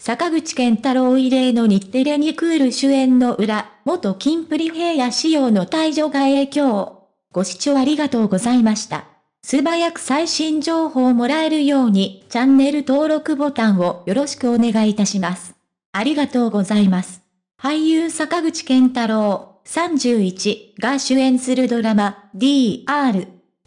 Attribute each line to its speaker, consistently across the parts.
Speaker 1: 坂口健太郎異例の日テレにクール主演の裏、元金プリ平野仕様の退場が影響。ご視聴ありがとうございました。素早く最新情報をもらえるように、チャンネル登録ボタンをよろしくお願いいたします。ありがとうございます。俳優坂口健太郎31が主演するドラマ DR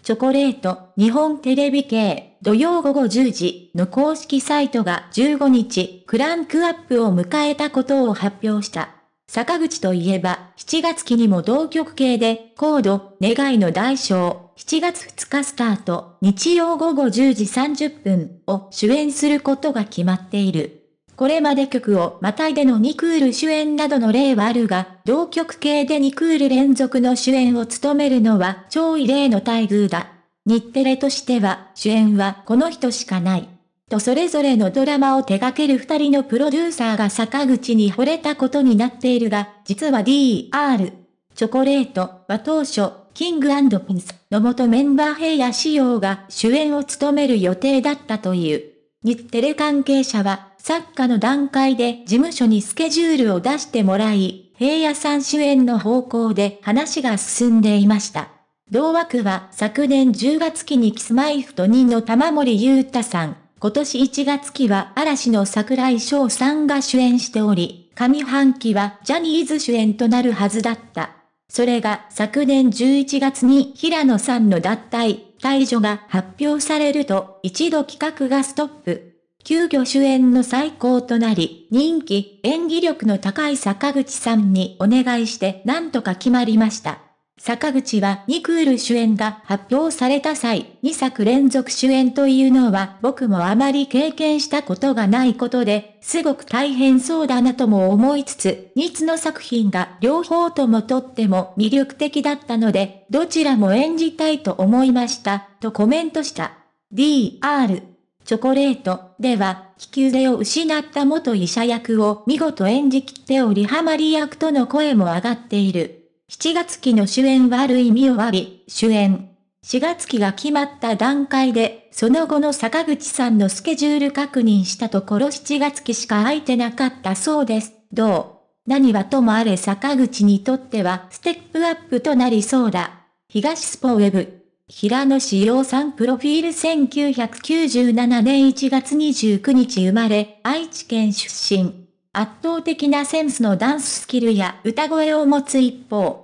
Speaker 1: チョコレート日本テレビ系土曜午後10時の公式サイトが15日、クランクアップを迎えたことを発表した。坂口といえば、7月期にも同局系で、コード、願いの代償、7月2日スタート、日曜午後10時30分を主演することが決まっている。これまで曲をまたいでの2クール主演などの例はあるが、同局系で2クール連続の主演を務めるのは超異例の待遇だ。日テレとしては主演はこの人しかない。とそれぞれのドラマを手掛ける二人のプロデューサーが坂口に惚れたことになっているが、実は DR、チョコレートは当初、キングピンスの元メンバー平野仕様が主演を務める予定だったという。日テレ関係者は、作家の段階で事務所にスケジュールを出してもらい、平野さん主演の方向で話が進んでいました。同枠は昨年10月期にキスマイフト2の玉森裕太さん、今年1月期は嵐の桜井翔さんが主演しており、上半期はジャニーズ主演となるはずだった。それが昨年11月に平野さんの脱退、退場が発表されると一度企画がストップ。急遽主演の最高となり、人気、演技力の高い坂口さんにお願いして何とか決まりました。坂口はニクール主演が発表された際、2作連続主演というのは僕もあまり経験したことがないことで、すごく大変そうだなとも思いつつ、ニつの作品が両方ともとっても魅力的だったので、どちらも演じたいと思いました、とコメントした。DR チョコレートでは、引き腕を失った元医者役を見事演じきっておりハマり役との声も上がっている。7月期の主演はある意味をわり、主演。4月期が決まった段階で、その後の坂口さんのスケジュール確認したところ7月期しか空いてなかったそうです。どう何はともあれ坂口にとってはステップアップとなりそうだ。東スポウェブ。平野志陽さんプロフィール1997年1月29日生まれ、愛知県出身。圧倒的なセンスのダンススキルや歌声を持つ一方、